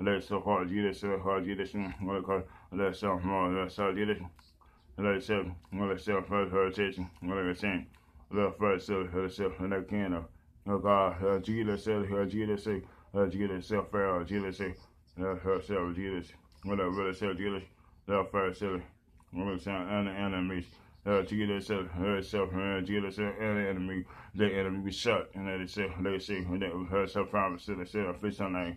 لا يستطيع جلس جلس ولا لا يستطيع لا يستطيع جلس لا يستطيع ولا يستطيع rotation ولا يستطيع لا يستطيع لا يستطيع لا كان لا جلس جلس جلس فعل جلس لا يستطيع جلس ولا ولا يستطيع جلس لا يستطيع ولا يستطيع أنا أنا مش uh, to get itself, herself, uh, to get herself and the enemy, the enemy be shot, and that itself, they say, and that herself, promise to itself, face on that.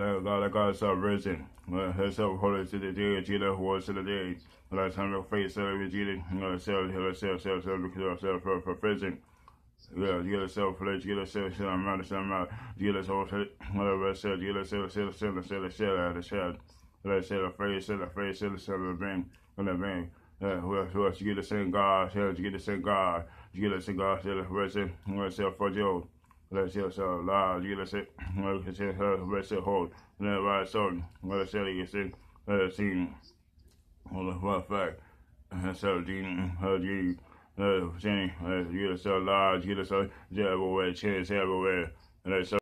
Lamb God, that God self risen. Herself holy to the day, Jesus was to the day. face, self, son of faith, son of self, self, yourself, yourself, yourself, for prison. Yeah, get yourself, please, self, self, shut them out, shut them out. Get yourself, whatever I said, get yourself, shut them, shut them, shut them, shut them. Let's say the phrase, say the phrase, say the say the ring, say the ring. Uh, who else, who else, you get the same God, you get the same God, you get the same God, say the phrase, say the phrase, say the phrase, let yourself Let us you let us it, let us rest it hold, and then right so, let it say, you see, let it seem, well, the fun fact, and so, Gene, her G, let it seem, let you let so large, you let so, everywhere, chance everywhere, and let so,